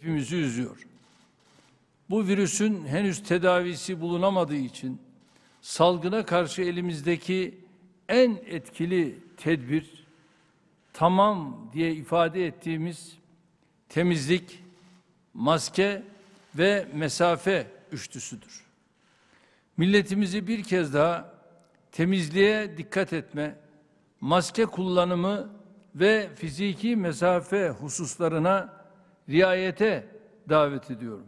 hepimizi üzüyor. Bu virüsün henüz tedavisi bulunamadığı için salgına karşı elimizdeki en etkili tedbir tamam diye ifade ettiğimiz temizlik, maske ve mesafe üçlüsüdür. Milletimizi bir kez daha temizliğe dikkat etme, maske kullanımı ve fiziki mesafe hususlarına riayete davet ediyorum.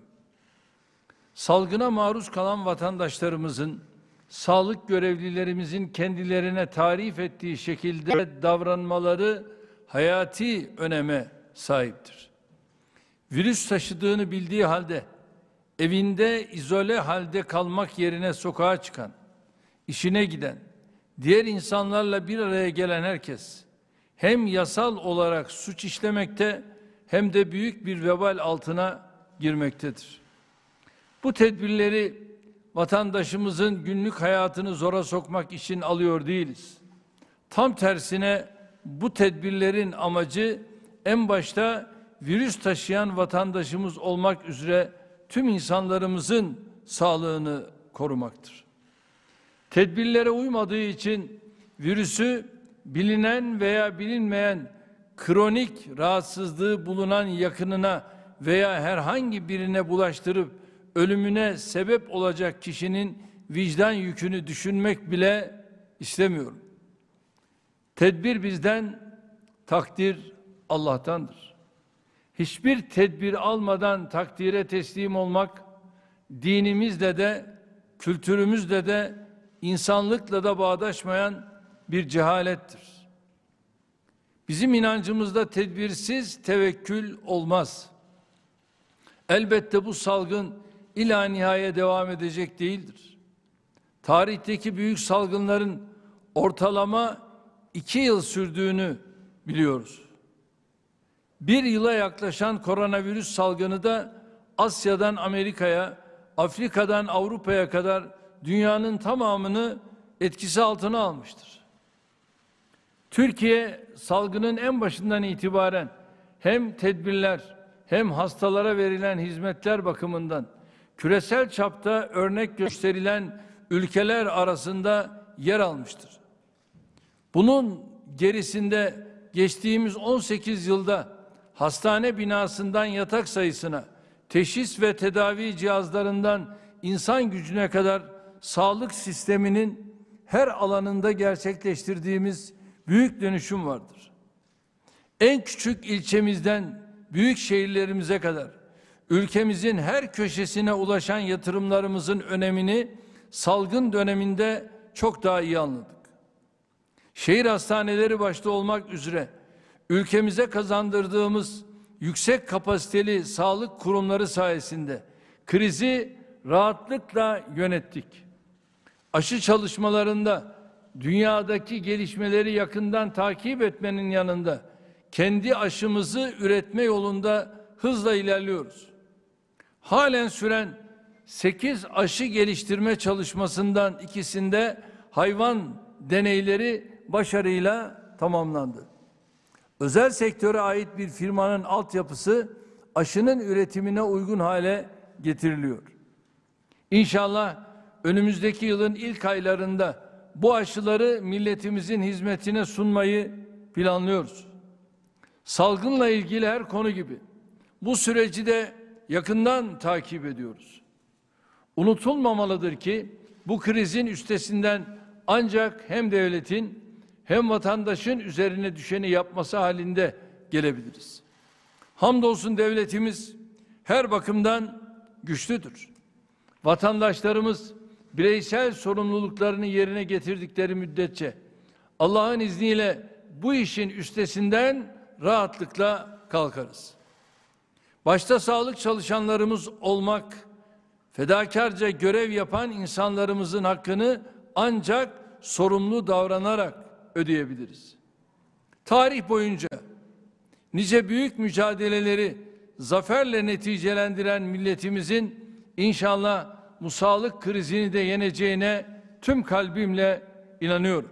Salgına maruz kalan vatandaşlarımızın, sağlık görevlilerimizin kendilerine tarif ettiği şekilde davranmaları hayati öneme sahiptir. Virüs taşıdığını bildiği halde evinde izole halde kalmak yerine sokağa çıkan, işine giden, diğer insanlarla bir araya gelen herkes hem yasal olarak suç işlemekte hem de büyük bir vebal altına girmektedir. Bu tedbirleri vatandaşımızın günlük hayatını zora sokmak için alıyor değiliz. Tam tersine bu tedbirlerin amacı en başta virüs taşıyan vatandaşımız olmak üzere tüm insanlarımızın sağlığını korumaktır. Tedbirlere uymadığı için virüsü bilinen veya bilinmeyen kronik rahatsızlığı bulunan yakınına veya herhangi birine bulaştırıp ölümüne sebep olacak kişinin vicdan yükünü düşünmek bile istemiyorum. Tedbir bizden, takdir Allah'tandır. Hiçbir tedbir almadan takdire teslim olmak dinimizle de, kültürümüzle de, insanlıkla da bağdaşmayan bir cehalettir. Bizim inancımızda tedbirsiz tevekkül olmaz. Elbette bu salgın ila nihaya devam edecek değildir. Tarihteki büyük salgınların ortalama iki yıl sürdüğünü biliyoruz. Bir yıla yaklaşan koronavirüs salgını da Asya'dan Amerika'ya, Afrika'dan Avrupa'ya kadar dünyanın tamamını etkisi altına almıştır. Türkiye salgının en başından itibaren hem tedbirler hem hastalara verilen hizmetler bakımından küresel çapta örnek gösterilen ülkeler arasında yer almıştır. Bunun gerisinde geçtiğimiz 18 yılda hastane binasından yatak sayısına, teşhis ve tedavi cihazlarından insan gücüne kadar sağlık sisteminin her alanında gerçekleştirdiğimiz büyük dönüşüm vardır. En küçük ilçemizden büyük şehirlerimize kadar ülkemizin her köşesine ulaşan yatırımlarımızın önemini salgın döneminde çok daha iyi anladık. Şehir hastaneleri başta olmak üzere ülkemize kazandırdığımız yüksek kapasiteli sağlık kurumları sayesinde krizi rahatlıkla yönettik. Aşı çalışmalarında dünyadaki gelişmeleri yakından takip etmenin yanında kendi aşımızı üretme yolunda hızla ilerliyoruz. Halen süren 8 aşı geliştirme çalışmasından ikisinde hayvan deneyleri başarıyla tamamlandı. Özel sektöre ait bir firmanın altyapısı aşının üretimine uygun hale getiriliyor. İnşallah önümüzdeki yılın ilk aylarında bu aşıları milletimizin hizmetine sunmayı planlıyoruz. Salgınla ilgili her konu gibi bu süreci de yakından takip ediyoruz. Unutulmamalıdır ki bu krizin üstesinden ancak hem devletin hem vatandaşın üzerine düşeni yapması halinde gelebiliriz. Hamdolsun devletimiz her bakımdan güçlüdür. Vatandaşlarımız bireysel sorumluluklarını yerine getirdikleri müddetçe Allah'ın izniyle bu işin üstesinden rahatlıkla kalkarız. Başta sağlık çalışanlarımız olmak, fedakarca görev yapan insanlarımızın hakkını ancak sorumlu davranarak ödeyebiliriz. Tarih boyunca nice büyük mücadeleleri zaferle neticelendiren milletimizin inşallah bu krizini de yeneceğine tüm kalbimle inanıyorum.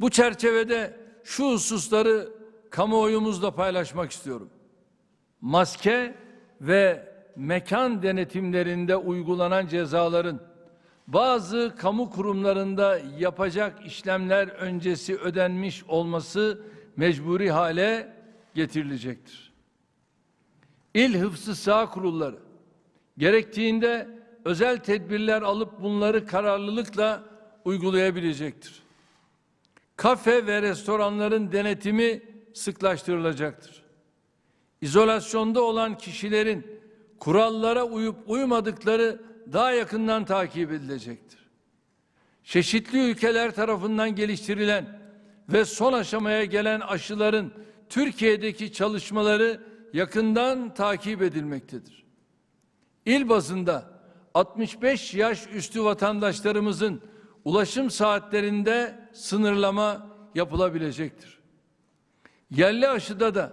Bu çerçevede şu hususları kamuoyumuzla paylaşmak istiyorum. Maske ve mekan denetimlerinde uygulanan cezaların bazı kamu kurumlarında yapacak işlemler öncesi ödenmiş olması mecburi hale getirilecektir. İl Hıfzı Sağ Kurulları Gerektiğinde özel tedbirler alıp bunları kararlılıkla uygulayabilecektir. Kafe ve restoranların denetimi sıklaştırılacaktır. İzolasyonda olan kişilerin kurallara uyup uymadıkları daha yakından takip edilecektir. Çeşitli ülkeler tarafından geliştirilen ve son aşamaya gelen aşıların Türkiye'deki çalışmaları yakından takip edilmektedir. İl bazında 65 yaş üstü vatandaşlarımızın ulaşım saatlerinde sınırlama yapılabilecektir. Yerli aşıda da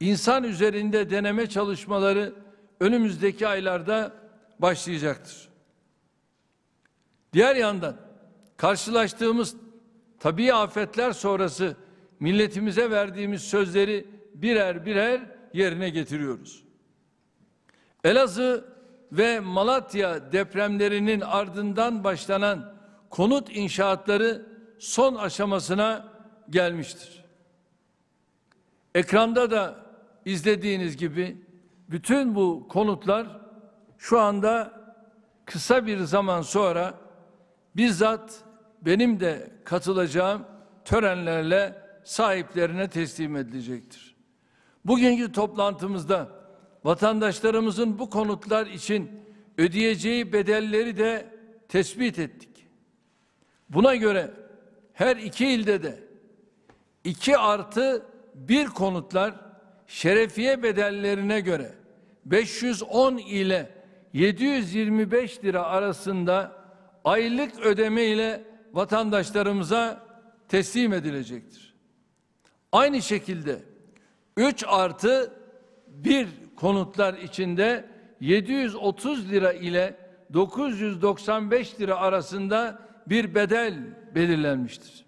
insan üzerinde deneme çalışmaları önümüzdeki aylarda başlayacaktır. Diğer yandan karşılaştığımız tabii afetler sonrası milletimize verdiğimiz sözleri birer birer yerine getiriyoruz. Elazığ ve Malatya depremlerinin ardından başlanan konut inşaatları son aşamasına gelmiştir. Ekranda da izlediğiniz gibi bütün bu konutlar şu anda kısa bir zaman sonra bizzat benim de katılacağım törenlerle sahiplerine teslim edilecektir. Bugünkü toplantımızda vatandaşlarımızın bu konutlar için ödeyeceği bedelleri de tespit ettik. Buna göre her iki ilde de iki artı bir konutlar şerefiye bedellerine göre 510 ile 725 lira arasında aylık ödeme ile vatandaşlarımıza teslim edilecektir. Aynı şekilde 3 artı 1 konutlar içinde 730 lira ile 995 lira arasında bir bedel belirlenmiştir.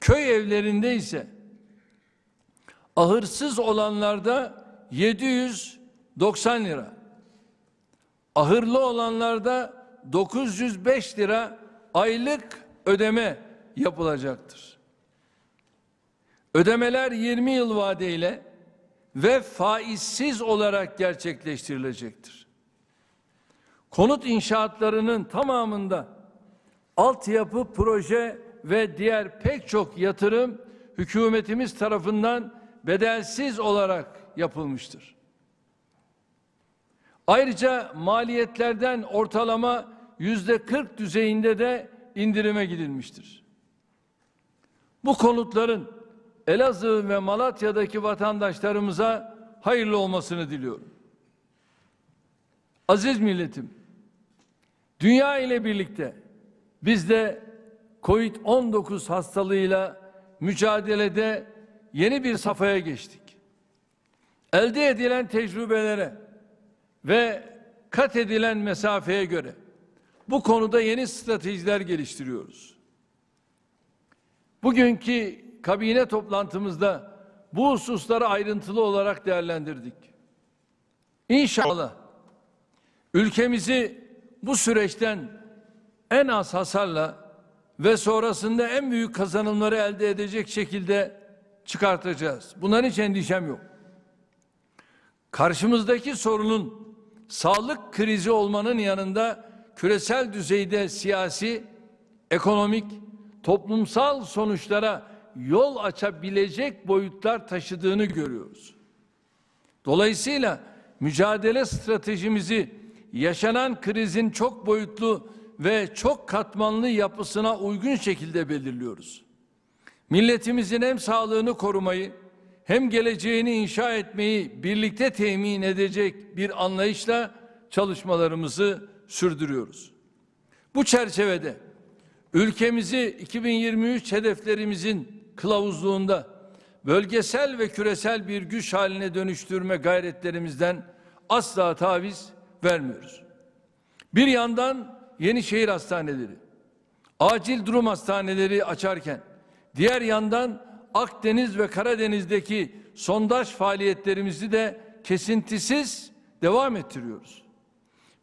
Köy evlerinde ise ahırsız olanlarda 790 lira, ahırlı olanlarda 905 lira aylık ödeme yapılacaktır. Ödemeler 20 yıl vadeyle ve faizsiz olarak gerçekleştirilecektir. Konut inşaatlarının tamamında altyapı proje ve diğer pek çok yatırım hükümetimiz tarafından bedelsiz olarak yapılmıştır. Ayrıca maliyetlerden ortalama yüzde 40 düzeyinde de indirime gidilmiştir. Bu konutların Elazığ ve Malatya'daki vatandaşlarımıza hayırlı olmasını diliyorum. Aziz milletim, dünya ile birlikte biz de COVID-19 hastalığıyla mücadelede yeni bir safhaya geçtik. Elde edilen tecrübelere ve kat edilen mesafeye göre bu konuda yeni stratejiler geliştiriyoruz. Bugünkü kabine toplantımızda bu hususları ayrıntılı olarak değerlendirdik. İnşallah ülkemizi bu süreçten en az hasarla ve sonrasında en büyük kazanımları elde edecek şekilde çıkartacağız. Bundan hiç endişem yok. Karşımızdaki sorunun sağlık krizi olmanın yanında küresel düzeyde siyasi, ekonomik, toplumsal sonuçlara yol açabilecek boyutlar taşıdığını görüyoruz. Dolayısıyla mücadele stratejimizi yaşanan krizin çok boyutlu ve çok katmanlı yapısına uygun şekilde belirliyoruz. Milletimizin hem sağlığını korumayı hem geleceğini inşa etmeyi birlikte temin edecek bir anlayışla çalışmalarımızı sürdürüyoruz. Bu çerçevede ülkemizi 2023 hedeflerimizin kılavuzluğunda bölgesel ve küresel bir güç haline dönüştürme gayretlerimizden asla taviz vermiyoruz. Bir yandan Yenişehir hastaneleri, acil durum hastaneleri açarken diğer yandan Akdeniz ve Karadeniz'deki sondaj faaliyetlerimizi de kesintisiz devam ettiriyoruz.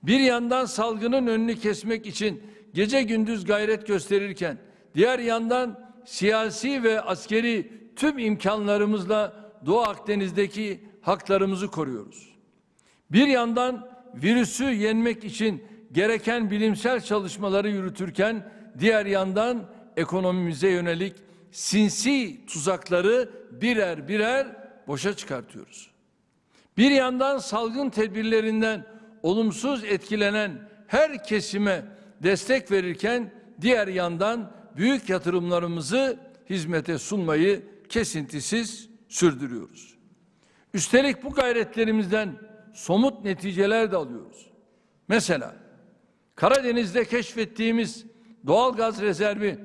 Bir yandan salgının önünü kesmek için gece gündüz gayret gösterirken diğer yandan siyasi ve askeri tüm imkanlarımızla Doğu Akdeniz'deki haklarımızı koruyoruz. Bir yandan virüsü yenmek için gereken bilimsel çalışmaları yürütürken diğer yandan ekonomimize yönelik sinsi tuzakları birer birer boşa çıkartıyoruz. Bir yandan salgın tedbirlerinden olumsuz etkilenen her kesime destek verirken diğer yandan büyük yatırımlarımızı hizmete sunmayı kesintisiz sürdürüyoruz. Üstelik bu gayretlerimizden somut neticeler de alıyoruz. Mesela Karadeniz'de keşfettiğimiz doğal gaz rezervi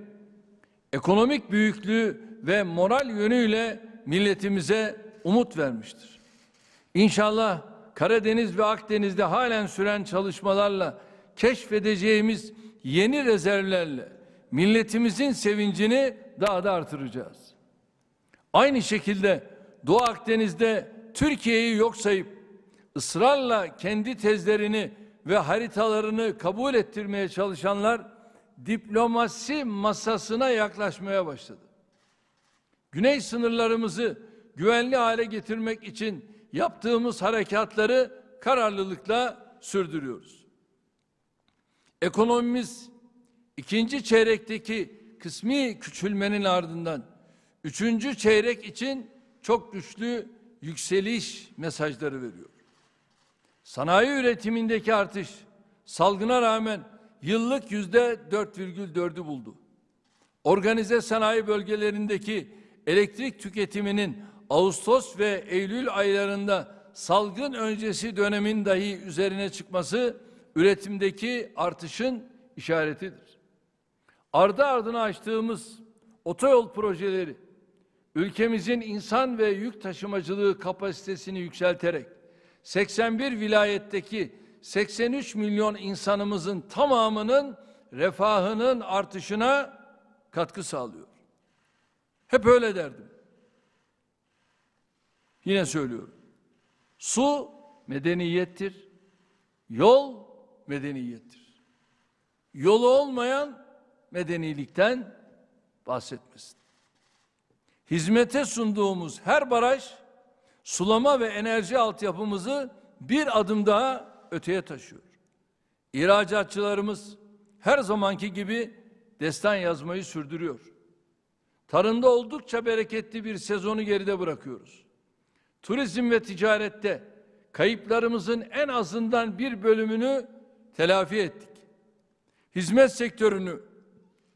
ekonomik büyüklüğü ve moral yönüyle milletimize umut vermiştir. İnşallah Karadeniz ve Akdeniz'de halen süren çalışmalarla keşfedeceğimiz yeni rezervlerle milletimizin sevincini daha da artıracağız. Aynı şekilde Doğu Akdeniz'de Türkiye'yi yok sayıp ısrarla kendi tezlerini ve haritalarını kabul ettirmeye çalışanlar diplomasi masasına yaklaşmaya başladı. Güney sınırlarımızı güvenli hale getirmek için yaptığımız harekatları kararlılıkla sürdürüyoruz. Ekonomimiz İkinci çeyrekteki kısmi küçülmenin ardından üçüncü çeyrek için çok güçlü yükseliş mesajları veriyor. Sanayi üretimindeki artış salgına rağmen yıllık yüzde 4,4'ü buldu. Organize sanayi bölgelerindeki elektrik tüketiminin Ağustos ve Eylül aylarında salgın öncesi dönemin dahi üzerine çıkması üretimdeki artışın işaretidir ardı ardına açtığımız otoyol projeleri ülkemizin insan ve yük taşımacılığı kapasitesini yükselterek 81 vilayetteki 83 milyon insanımızın tamamının refahının artışına katkı sağlıyor. Hep öyle derdim. Yine söylüyorum. Su medeniyettir. Yol medeniyettir. Yolu olmayan medenilikten bahsetmesin. Hizmete sunduğumuz her baraj sulama ve enerji altyapımızı bir adım daha öteye taşıyor. İhracatçılarımız her zamanki gibi destan yazmayı sürdürüyor. Tarımda oldukça bereketli bir sezonu geride bırakıyoruz. Turizm ve ticarette kayıplarımızın en azından bir bölümünü telafi ettik. Hizmet sektörünü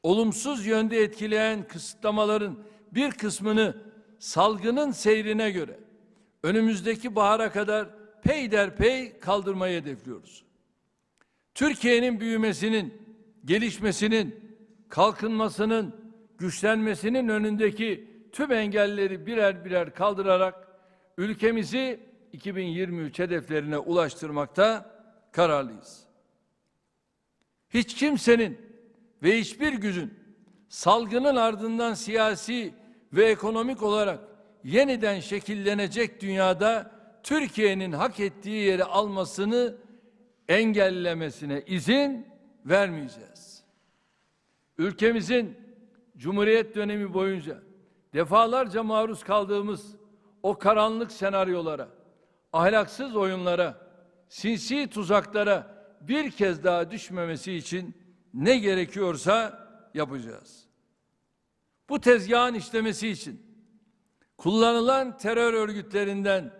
olumsuz yönde etkileyen kısıtlamaların bir kısmını salgının seyrine göre önümüzdeki bahara kadar peyderpey kaldırmayı hedefliyoruz. Türkiye'nin büyümesinin, gelişmesinin, kalkınmasının, güçlenmesinin önündeki tüm engelleri birer birer kaldırarak ülkemizi 2023 hedeflerine ulaştırmakta kararlıyız. Hiç kimsenin ve hiçbir gücün salgının ardından siyasi ve ekonomik olarak yeniden şekillenecek dünyada Türkiye'nin hak ettiği yeri almasını engellemesine izin vermeyeceğiz. Ülkemizin Cumhuriyet dönemi boyunca defalarca maruz kaldığımız o karanlık senaryolara, ahlaksız oyunlara, sinsi tuzaklara bir kez daha düşmemesi için ne gerekiyorsa yapacağız. Bu tezgahın işlemesi için kullanılan terör örgütlerinden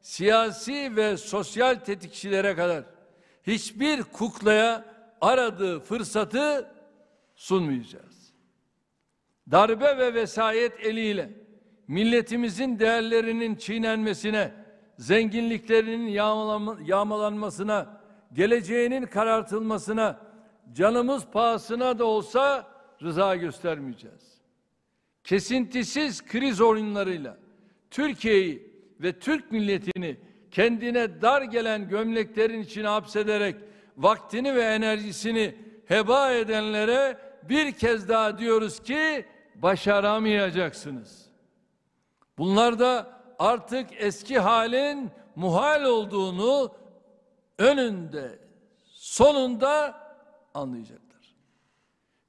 siyasi ve sosyal tetikçilere kadar hiçbir kuklaya aradığı fırsatı sunmayacağız. Darbe ve vesayet eliyle milletimizin değerlerinin çiğnenmesine, zenginliklerinin yağmalanmasına, geleceğinin karartılmasına canımız pahasına da olsa rıza göstermeyeceğiz. Kesintisiz kriz oyunlarıyla Türkiye'yi ve Türk milletini kendine dar gelen gömleklerin içine hapsederek vaktini ve enerjisini heba edenlere bir kez daha diyoruz ki başaramayacaksınız. Bunlar da artık eski halin muhal olduğunu önünde, sonunda anlayacaklar.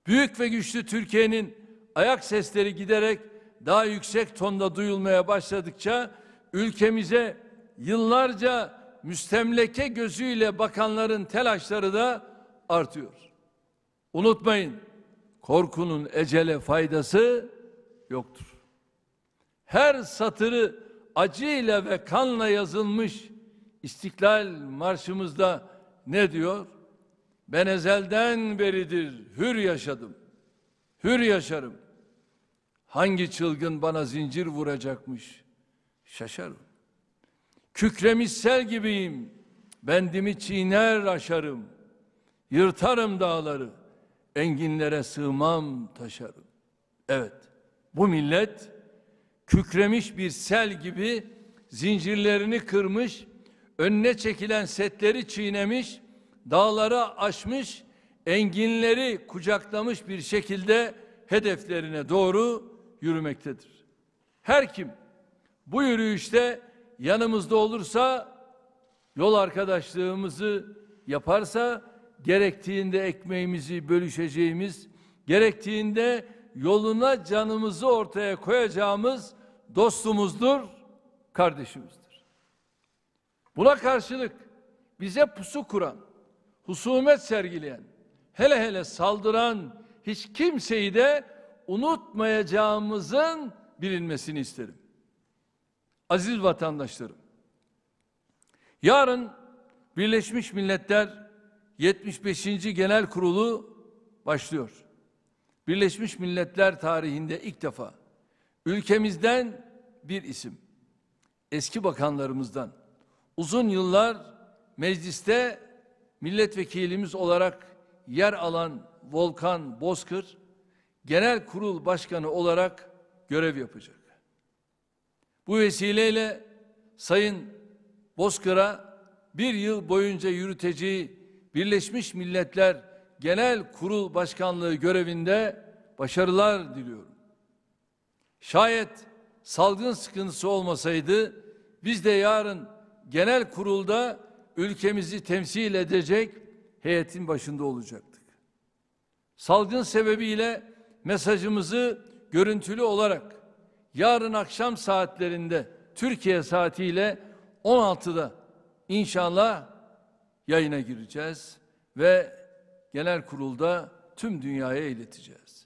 Büyük ve güçlü Türkiye'nin ayak sesleri giderek daha yüksek tonda duyulmaya başladıkça ülkemize yıllarca müstemleke gözüyle bakanların telaşları da artıyor. Unutmayın, korkunun ecele faydası yoktur. Her satırı acıyla ve kanla yazılmış İstiklal Marşımızda ne diyor? Ben ezelden beridir hür yaşadım. Hür yaşarım. Hangi çılgın bana zincir vuracakmış? Şaşarım. Kükremiş sel gibiyim. Bendimi çiğner aşarım. Yırtarım dağları. Enginlere sığmam taşarım. Evet. Bu millet kükremiş bir sel gibi zincirlerini kırmış, önüne çekilen setleri çiğnemiş, Dağlara aşmış, enginleri kucaklamış bir şekilde hedeflerine doğru yürümektedir. Her kim bu yürüyüşte yanımızda olursa, yol arkadaşlığımızı yaparsa, gerektiğinde ekmeğimizi bölüşeceğimiz, gerektiğinde yoluna canımızı ortaya koyacağımız dostumuzdur, kardeşimizdir. Buna karşılık bize pusu kuran, husumet sergileyen, hele hele saldıran hiç kimseyi de unutmayacağımızın bilinmesini isterim. Aziz vatandaşlarım, yarın Birleşmiş Milletler 75. Genel Kurulu başlıyor. Birleşmiş Milletler tarihinde ilk defa ülkemizden bir isim, eski bakanlarımızdan uzun yıllar mecliste milletvekilimiz olarak yer alan Volkan Bozkır, genel kurul başkanı olarak görev yapacak. Bu vesileyle Sayın Bozkır'a bir yıl boyunca yürüteceği Birleşmiş Milletler Genel Kurul Başkanlığı görevinde başarılar diliyorum. Şayet salgın sıkıntısı olmasaydı biz de yarın genel kurulda ülkemizi temsil edecek heyetin başında olacaktık. Salgın sebebiyle mesajımızı görüntülü olarak yarın akşam saatlerinde Türkiye saatiyle 16'da inşallah yayına gireceğiz ve genel kurulda tüm dünyaya ileteceğiz.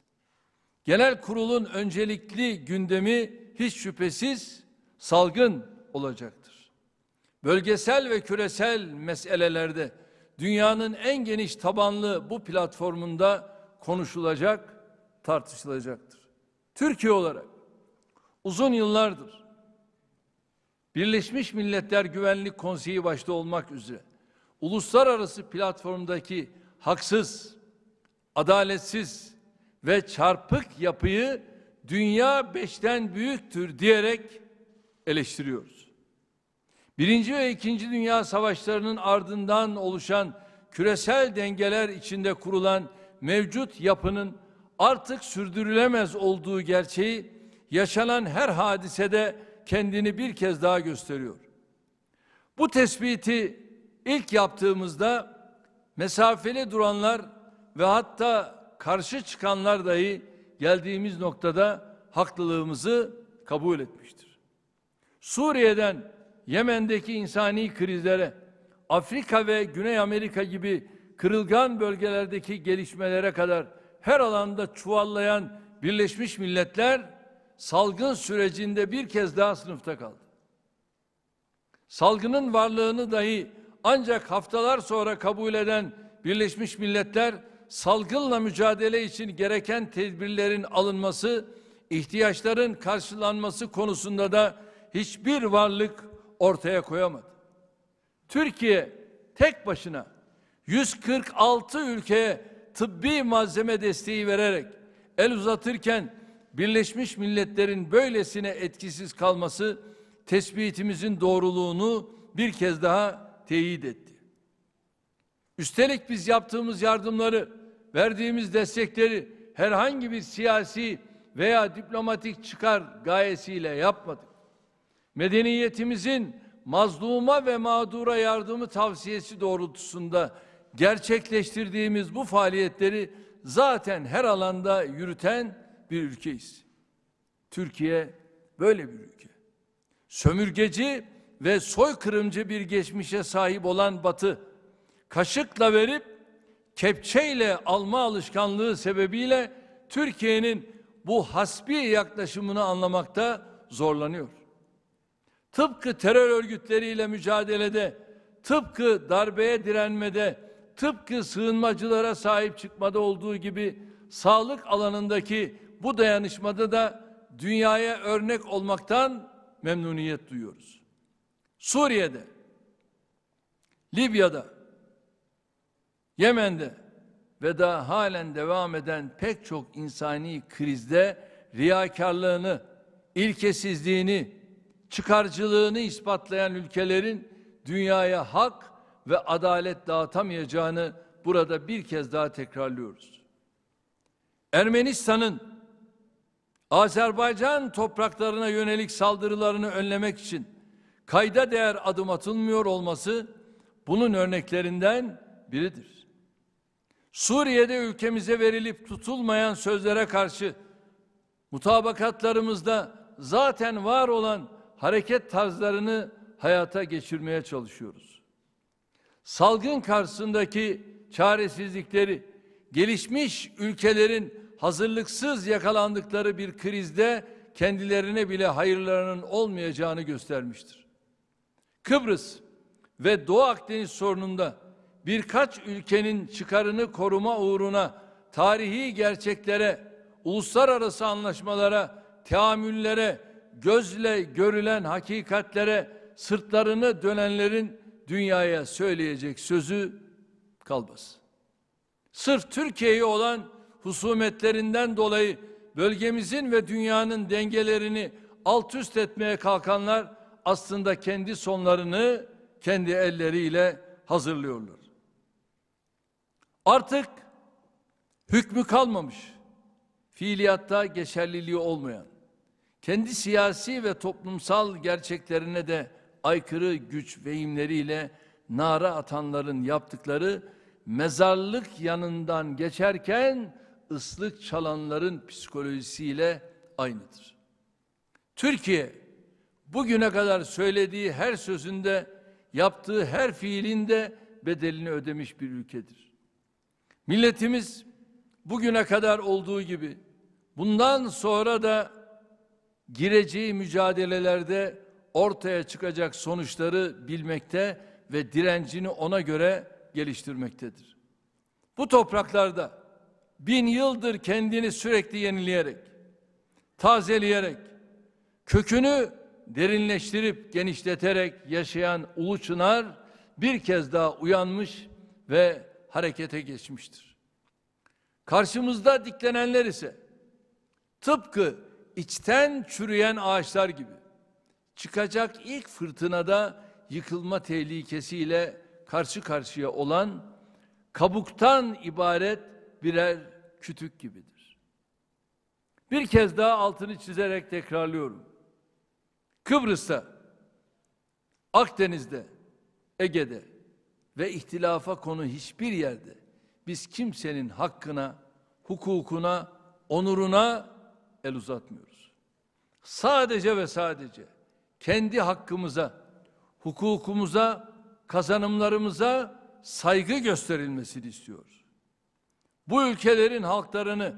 Genel kurulun öncelikli gündemi hiç şüphesiz salgın olacak bölgesel ve küresel meselelerde dünyanın en geniş tabanlı bu platformunda konuşulacak, tartışılacaktır. Türkiye olarak uzun yıllardır Birleşmiş Milletler Güvenlik Konseyi başta olmak üzere uluslararası platformdaki haksız, adaletsiz ve çarpık yapıyı dünya beşten büyüktür diyerek eleştiriyoruz. Birinci ve ikinci Dünya Savaşlarının ardından oluşan küresel dengeler içinde kurulan mevcut yapının artık sürdürülemez olduğu gerçeği yaşanan her hadisede kendini bir kez daha gösteriyor. Bu tespiti ilk yaptığımızda mesafeli duranlar ve hatta karşı çıkanlar dahi geldiğimiz noktada haklılığımızı kabul etmiştir. Suriye'den Yemen'deki insani krizlere, Afrika ve Güney Amerika gibi kırılgan bölgelerdeki gelişmelere kadar her alanda çuvallayan Birleşmiş Milletler salgın sürecinde bir kez daha sınıfta kaldı. Salgının varlığını dahi ancak haftalar sonra kabul eden Birleşmiş Milletler salgınla mücadele için gereken tedbirlerin alınması, ihtiyaçların karşılanması konusunda da hiçbir varlık ortaya koyamadı. Türkiye tek başına 146 ülkeye tıbbi malzeme desteği vererek el uzatırken Birleşmiş Milletler'in böylesine etkisiz kalması tespitimizin doğruluğunu bir kez daha teyit etti. Üstelik biz yaptığımız yardımları, verdiğimiz destekleri herhangi bir siyasi veya diplomatik çıkar gayesiyle yapmadık medeniyetimizin mazluma ve mağdura yardımı tavsiyesi doğrultusunda gerçekleştirdiğimiz bu faaliyetleri zaten her alanda yürüten bir ülkeyiz. Türkiye böyle bir ülke. Sömürgeci ve soykırımcı bir geçmişe sahip olan Batı, kaşıkla verip kepçeyle alma alışkanlığı sebebiyle Türkiye'nin bu hasbi yaklaşımını anlamakta zorlanıyor tıpkı terör örgütleriyle mücadelede, tıpkı darbeye direnmede, tıpkı sığınmacılara sahip çıkmada olduğu gibi sağlık alanındaki bu dayanışmada da dünyaya örnek olmaktan memnuniyet duyuyoruz. Suriye'de, Libya'da, Yemen'de ve daha halen devam eden pek çok insani krizde riyakarlığını, ilkesizliğini, çıkarcılığını ispatlayan ülkelerin dünyaya hak ve adalet dağıtamayacağını burada bir kez daha tekrarlıyoruz. Ermenistan'ın Azerbaycan topraklarına yönelik saldırılarını önlemek için kayda değer adım atılmıyor olması bunun örneklerinden biridir. Suriye'de ülkemize verilip tutulmayan sözlere karşı mutabakatlarımızda zaten var olan hareket tarzlarını hayata geçirmeye çalışıyoruz. Salgın karşısındaki çaresizlikleri gelişmiş ülkelerin hazırlıksız yakalandıkları bir krizde kendilerine bile hayırlarının olmayacağını göstermiştir. Kıbrıs ve Doğu Akdeniz sorununda birkaç ülkenin çıkarını koruma uğruna tarihi gerçeklere, uluslararası anlaşmalara, teamüllere, gözle görülen hakikatlere sırtlarını dönenlerin dünyaya söyleyecek sözü kalmaz. Sırf Türkiye'ye olan husumetlerinden dolayı bölgemizin ve dünyanın dengelerini alt üst etmeye kalkanlar aslında kendi sonlarını kendi elleriyle hazırlıyorlar. Artık hükmü kalmamış. Fiiliyatta geçerliliği olmayan kendi siyasi ve toplumsal gerçeklerine de aykırı güç vehimleriyle nara atanların yaptıkları mezarlık yanından geçerken ıslık çalanların psikolojisiyle aynıdır. Türkiye bugüne kadar söylediği her sözünde, yaptığı her fiilinde bedelini ödemiş bir ülkedir. Milletimiz bugüne kadar olduğu gibi bundan sonra da gireceği mücadelelerde ortaya çıkacak sonuçları bilmekte ve direncini ona göre geliştirmektedir. Bu topraklarda bin yıldır kendini sürekli yenileyerek, tazeleyerek, kökünü derinleştirip genişleterek yaşayan Ulu Çınar bir kez daha uyanmış ve harekete geçmiştir. Karşımızda diklenenler ise tıpkı içten çürüyen ağaçlar gibi çıkacak ilk fırtınada yıkılma tehlikesiyle karşı karşıya olan kabuktan ibaret birer kütük gibidir. Bir kez daha altını çizerek tekrarlıyorum. Kıbrıs'ta, Akdeniz'de, Ege'de ve ihtilafa konu hiçbir yerde biz kimsenin hakkına, hukukuna, onuruna el uzatmıyoruz. Sadece ve sadece kendi hakkımıza, hukukumuza, kazanımlarımıza saygı gösterilmesini istiyoruz. Bu ülkelerin halklarını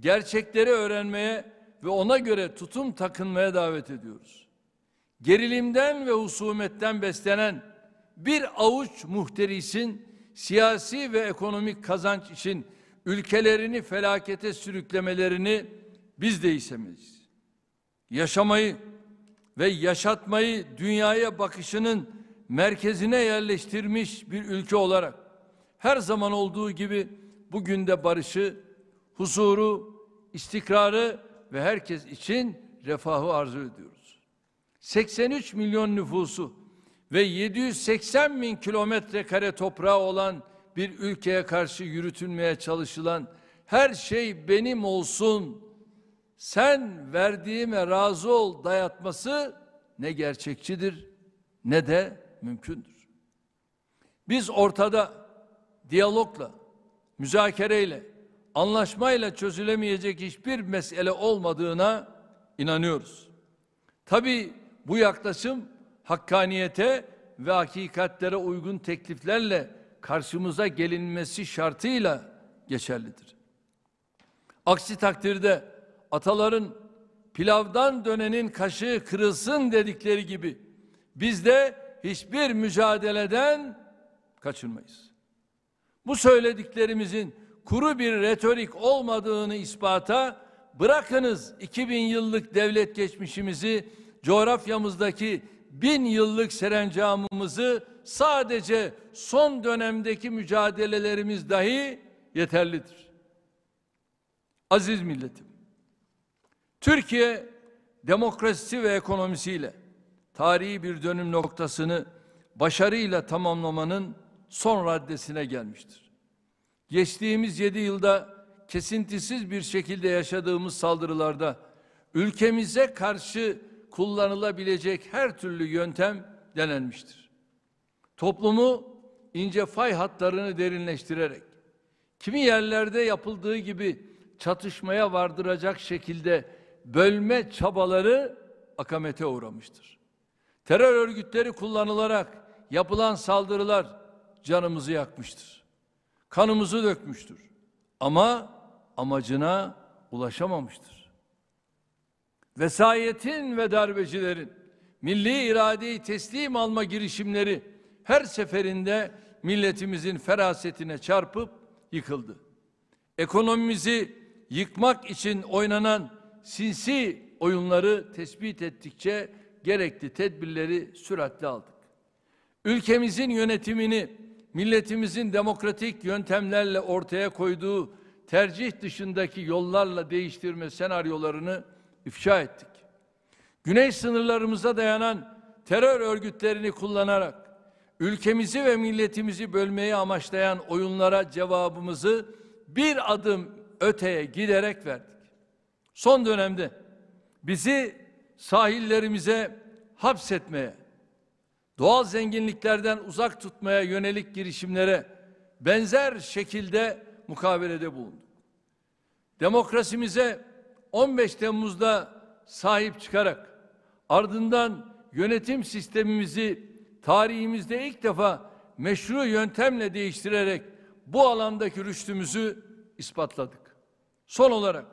gerçekleri öğrenmeye ve ona göre tutum takınmaya davet ediyoruz. Gerilimden ve husumetten beslenen bir avuç muhterisin siyasi ve ekonomik kazanç için ülkelerini felakete sürüklemelerini biz de istemeyiz. Yaşamayı ve yaşatmayı dünyaya bakışının merkezine yerleştirmiş bir ülke olarak her zaman olduğu gibi bugün de barışı, huzuru, istikrarı ve herkes için refahı arzu ediyoruz. 83 milyon nüfusu ve 780 bin kilometre kare toprağı olan bir ülkeye karşı yürütülmeye çalışılan her şey benim olsun sen verdiğime razı ol dayatması ne gerçekçidir ne de mümkündür. Biz ortada diyalogla, müzakereyle, anlaşmayla çözülemeyecek hiçbir mesele olmadığına inanıyoruz. Tabi bu yaklaşım hakkaniyete ve hakikatlere uygun tekliflerle karşımıza gelinmesi şartıyla geçerlidir. Aksi takdirde ataların pilavdan dönenin kaşığı kırılsın dedikleri gibi biz de hiçbir mücadeleden kaçınmayız. Bu söylediklerimizin kuru bir retorik olmadığını ispata bırakınız 2000 yıllık devlet geçmişimizi, coğrafyamızdaki bin yıllık serencamımızı sadece son dönemdeki mücadelelerimiz dahi yeterlidir. Aziz milletim, Türkiye demokrasisi ve ekonomisiyle tarihi bir dönüm noktasını başarıyla tamamlamanın son raddesine gelmiştir. Geçtiğimiz yedi yılda kesintisiz bir şekilde yaşadığımız saldırılarda ülkemize karşı kullanılabilecek her türlü yöntem denenmiştir. Toplumu ince fay hatlarını derinleştirerek kimi yerlerde yapıldığı gibi çatışmaya vardıracak şekilde bölme çabaları akamete uğramıştır. Terör örgütleri kullanılarak yapılan saldırılar canımızı yakmıştır. Kanımızı dökmüştür. Ama amacına ulaşamamıştır. Vesayetin ve darbecilerin milli iradeyi teslim alma girişimleri her seferinde milletimizin ferasetine çarpıp yıkıldı. Ekonomimizi yıkmak için oynanan sinsi oyunları tespit ettikçe gerekli tedbirleri süratle aldık. Ülkemizin yönetimini milletimizin demokratik yöntemlerle ortaya koyduğu tercih dışındaki yollarla değiştirme senaryolarını ifşa ettik. Güney sınırlarımıza dayanan terör örgütlerini kullanarak ülkemizi ve milletimizi bölmeyi amaçlayan oyunlara cevabımızı bir adım öteye giderek verdik son dönemde bizi sahillerimize hapsetmeye, doğal zenginliklerden uzak tutmaya yönelik girişimlere benzer şekilde mukabelede bulundu. Demokrasimize 15 Temmuz'da sahip çıkarak ardından yönetim sistemimizi tarihimizde ilk defa meşru yöntemle değiştirerek bu alandaki rüştümüzü ispatladık. Son olarak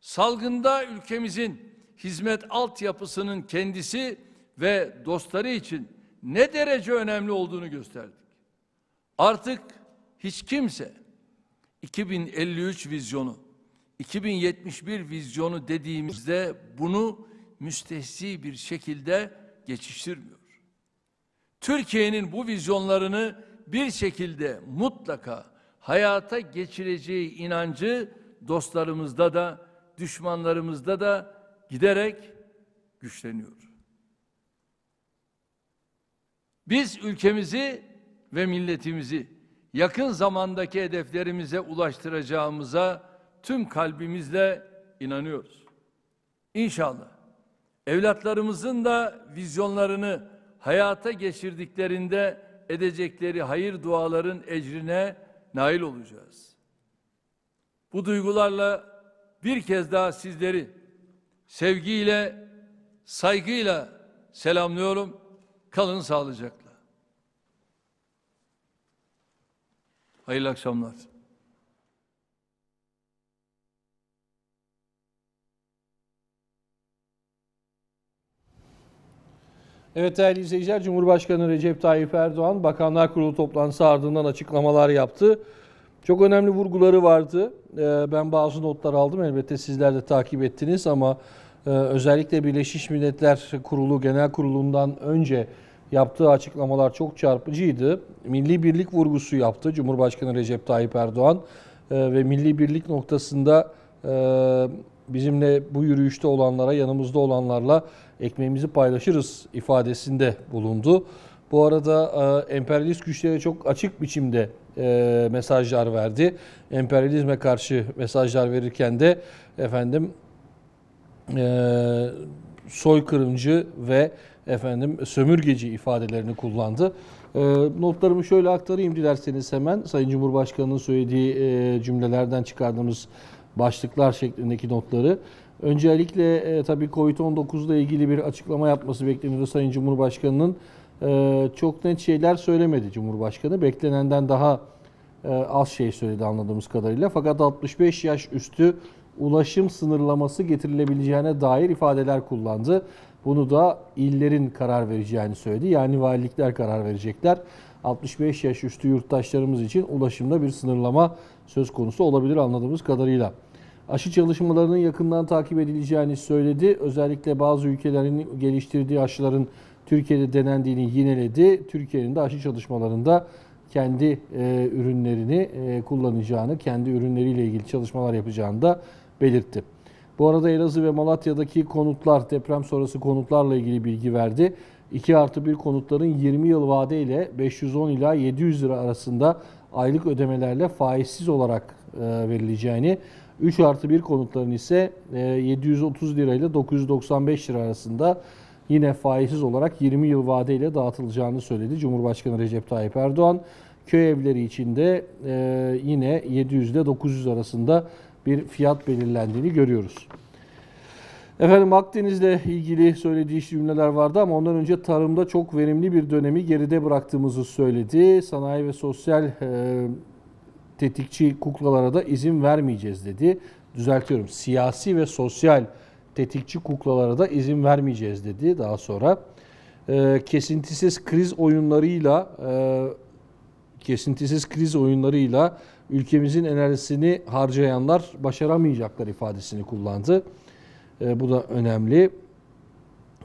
Salgında ülkemizin hizmet altyapısının kendisi ve dostları için ne derece önemli olduğunu gösterdik. Artık hiç kimse 2053 vizyonu, 2071 vizyonu dediğimizde bunu müstehsi bir şekilde geçiştirmiyor. Türkiye'nin bu vizyonlarını bir şekilde mutlaka hayata geçireceği inancı dostlarımızda da düşmanlarımızda da giderek güçleniyor. Biz ülkemizi ve milletimizi yakın zamandaki hedeflerimize ulaştıracağımıza tüm kalbimizle inanıyoruz. İnşallah evlatlarımızın da vizyonlarını hayata geçirdiklerinde edecekleri hayır duaların ecrine nail olacağız. Bu duygularla bir kez daha sizleri sevgiyle, saygıyla selamlıyorum. Kalın sağlıcakla. Hayırlı akşamlar. Evet değerli izleyiciler, Cumhurbaşkanı Recep Tayyip Erdoğan Bakanlar Kurulu toplantısı ardından açıklamalar yaptı. Çok önemli vurguları vardı. Ee, ben bazı notlar aldım elbette sizler de takip ettiniz ama e, özellikle Birleşmiş Milletler Kurulu Genel Kurulu'ndan önce yaptığı açıklamalar çok çarpıcıydı. Milli birlik vurgusu yaptı Cumhurbaşkanı Recep Tayyip Erdoğan ee, ve milli birlik noktasında e, bizimle bu yürüyüşte olanlara, yanımızda olanlarla ekmeğimizi paylaşırız ifadesinde bulundu. Bu arada e, emperyalist güçlere çok açık biçimde e, mesajlar verdi. Emperyalizme karşı mesajlar verirken de efendim e, soykırımcı ve efendim sömürgeci ifadelerini kullandı. E, notlarımı şöyle aktarayım dilerseniz hemen Sayın Cumhurbaşkanı'nın söylediği e, cümlelerden çıkardığımız başlıklar şeklindeki notları. Öncelikle e, tabii Covid-19 ile ilgili bir açıklama yapması bekleniyor Sayın Cumhurbaşkanı'nın. Ee, çok net şeyler söylemedi Cumhurbaşkanı. Beklenenden daha e, az şey söyledi anladığımız kadarıyla. Fakat 65 yaş üstü ulaşım sınırlaması getirilebileceğine dair ifadeler kullandı. Bunu da illerin karar vereceğini söyledi. Yani valilikler karar verecekler. 65 yaş üstü yurttaşlarımız için ulaşımda bir sınırlama söz konusu olabilir anladığımız kadarıyla. Aşı çalışmalarının yakından takip edileceğini söyledi. Özellikle bazı ülkelerin geliştirdiği aşıların Türkiye'de denendiğini yineledi. Türkiye'nin de aşı çalışmalarında kendi e, ürünlerini e, kullanacağını, kendi ürünleriyle ilgili çalışmalar yapacağını da belirtti. Bu arada Elazığ ve Malatya'daki konutlar, deprem sonrası konutlarla ilgili bilgi verdi. 2 artı 1 konutların 20 yıl vadeyle 510 ila 700 lira arasında aylık ödemelerle faizsiz olarak e, verileceğini, 3 artı 1 konutların ise e, 730 lirayla 995 lira arasında yine faizsiz olarak 20 yıl vadeyle dağıtılacağını söyledi Cumhurbaşkanı Recep Tayyip Erdoğan. Köy evleri için de e, yine 700 ile 900 arasında bir fiyat belirlendiğini görüyoruz. Efendim Akdeniz'le ilgili söylediği cümleler vardı ama ondan önce tarımda çok verimli bir dönemi geride bıraktığımızı söyledi. Sanayi ve sosyal e, tetikçi kuklalara da izin vermeyeceğiz dedi. Düzeltiyorum. Siyasi ve sosyal tetikçi kuklalara da izin vermeyeceğiz dedi daha sonra. E, kesintisiz kriz oyunlarıyla e, kesintisiz kriz oyunlarıyla ülkemizin enerjisini harcayanlar başaramayacaklar ifadesini kullandı. E, bu da önemli.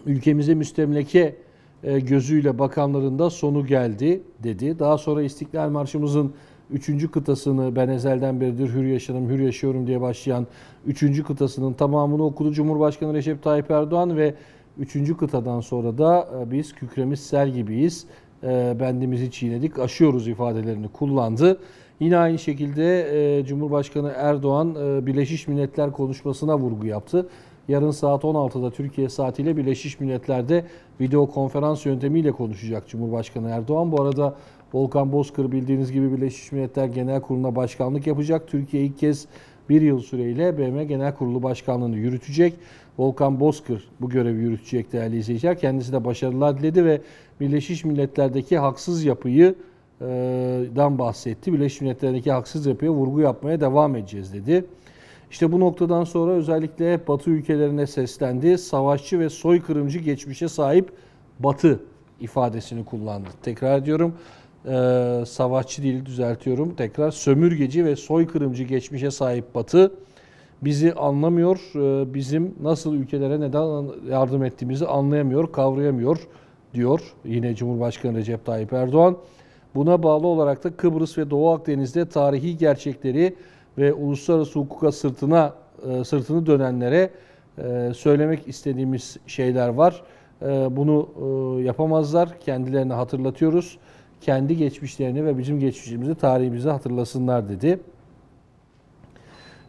Ülkemize müstemleke e, gözüyle bakanların da sonu geldi dedi. Daha sonra İstiklal Marşımızın üçüncü kıtasını ben ezelden beridir hür yaşarım, hür yaşıyorum diye başlayan üçüncü kıtasının tamamını okudu Cumhurbaşkanı Recep Tayyip Erdoğan ve üçüncü kıtadan sonra da e, biz kükremiz sel gibiyiz, e, bendimizi çiğnedik, aşıyoruz ifadelerini kullandı. Yine aynı şekilde e, Cumhurbaşkanı Erdoğan Birleşmiş Milletler konuşmasına vurgu yaptı. Yarın saat 16'da Türkiye saatiyle Birleşmiş Milletler'de video konferans yöntemiyle konuşacak Cumhurbaşkanı Erdoğan. Bu arada Volkan Bozkır bildiğiniz gibi Birleşmiş Milletler Genel Kurulu'na başkanlık yapacak. Türkiye ilk kez bir yıl süreyle BM Genel Kurulu Başkanlığı'nı yürütecek. Volkan Bozkır bu görevi yürütecek değerli izleyiciler. Kendisi de başarılar diledi ve Birleşmiş Milletler'deki haksız yapıyı e, dan bahsetti. Birleşmiş Milletler'deki haksız yapıya vurgu yapmaya devam edeceğiz dedi. İşte bu noktadan sonra özellikle Batı ülkelerine seslendi. Savaşçı ve soykırımcı geçmişe sahip Batı ifadesini kullandı. Tekrar ediyorum e, savaşçı değil düzeltiyorum tekrar sömürgeci ve soykırımcı geçmişe sahip Batı bizi anlamıyor, e, bizim nasıl ülkelere neden yardım ettiğimizi anlayamıyor, kavrayamıyor diyor yine Cumhurbaşkanı Recep Tayyip Erdoğan. Buna bağlı olarak da Kıbrıs ve Doğu Akdeniz'de tarihi gerçekleri ve uluslararası hukuka sırtına e, sırtını dönenlere e, söylemek istediğimiz şeyler var. E, bunu yapamazlar. Kendilerine hatırlatıyoruz kendi geçmişlerini ve bizim geçmişimizi, tarihimizi hatırlasınlar dedi.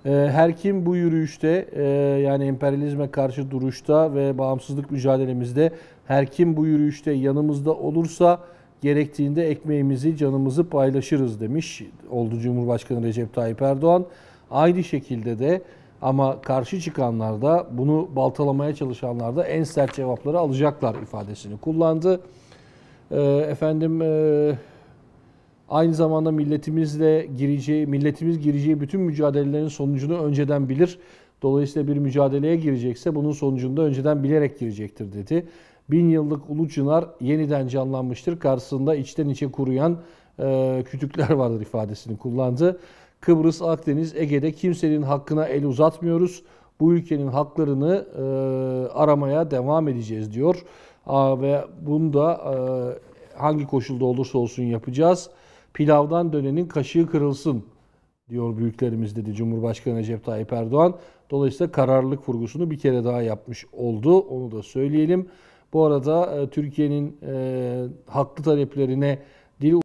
Ee, her kim bu yürüyüşte e, yani emperyalizme karşı duruşta ve bağımsızlık mücadelemizde her kim bu yürüyüşte yanımızda olursa gerektiğinde ekmeğimizi, canımızı paylaşırız demiş oldu Cumhurbaşkanı Recep Tayyip Erdoğan. Aynı şekilde de ama karşı çıkanlarda bunu baltalamaya çalışanlarda en sert cevapları alacaklar ifadesini kullandı. Ee, efendim e, aynı zamanda milletimizle gireceği, milletimiz gireceği bütün mücadelelerin sonucunu önceden bilir. Dolayısıyla bir mücadeleye girecekse bunun sonucunda önceden bilerek girecektir dedi. Bin yıllık Ulu Çınar yeniden canlanmıştır. Karşısında içten içe kuruyan e, kütükler vardır ifadesini kullandı. Kıbrıs, Akdeniz, Ege'de kimsenin hakkına el uzatmıyoruz. Bu ülkenin haklarını e, aramaya devam edeceğiz diyor ve bunu da e, hangi koşulda olursa olsun yapacağız. Pilavdan dönenin kaşığı kırılsın diyor büyüklerimiz dedi Cumhurbaşkanı Recep Tayyip Erdoğan. Dolayısıyla kararlılık vurgusunu bir kere daha yapmış oldu. Onu da söyleyelim. Bu arada e, Türkiye'nin e, haklı taleplerine